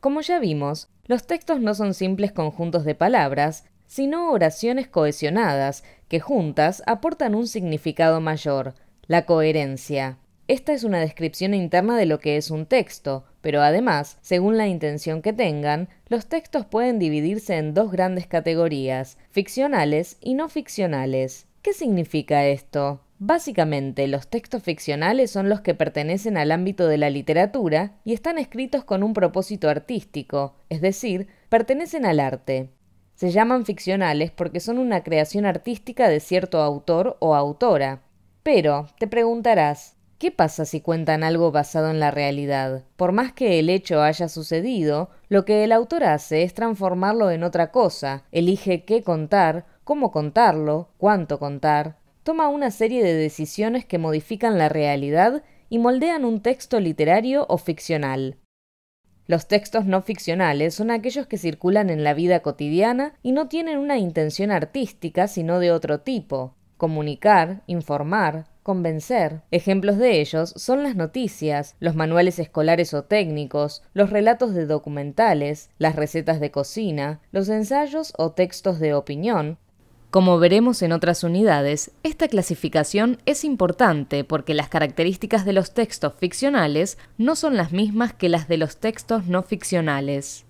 Como ya vimos, los textos no son simples conjuntos de palabras, sino oraciones cohesionadas, que juntas aportan un significado mayor, la coherencia. Esta es una descripción interna de lo que es un texto, pero además, según la intención que tengan, los textos pueden dividirse en dos grandes categorías, ficcionales y no ficcionales. ¿Qué significa esto? Básicamente, los textos ficcionales son los que pertenecen al ámbito de la literatura y están escritos con un propósito artístico, es decir, pertenecen al arte. Se llaman ficcionales porque son una creación artística de cierto autor o autora. Pero, te preguntarás, ¿qué pasa si cuentan algo basado en la realidad? Por más que el hecho haya sucedido, lo que el autor hace es transformarlo en otra cosa, elige qué contar, cómo contarlo, cuánto contar, toma una serie de decisiones que modifican la realidad y moldean un texto literario o ficcional. Los textos no ficcionales son aquellos que circulan en la vida cotidiana y no tienen una intención artística sino de otro tipo, comunicar, informar, convencer. Ejemplos de ellos son las noticias, los manuales escolares o técnicos, los relatos de documentales, las recetas de cocina, los ensayos o textos de opinión, como veremos en otras unidades, esta clasificación es importante porque las características de los textos ficcionales no son las mismas que las de los textos no ficcionales.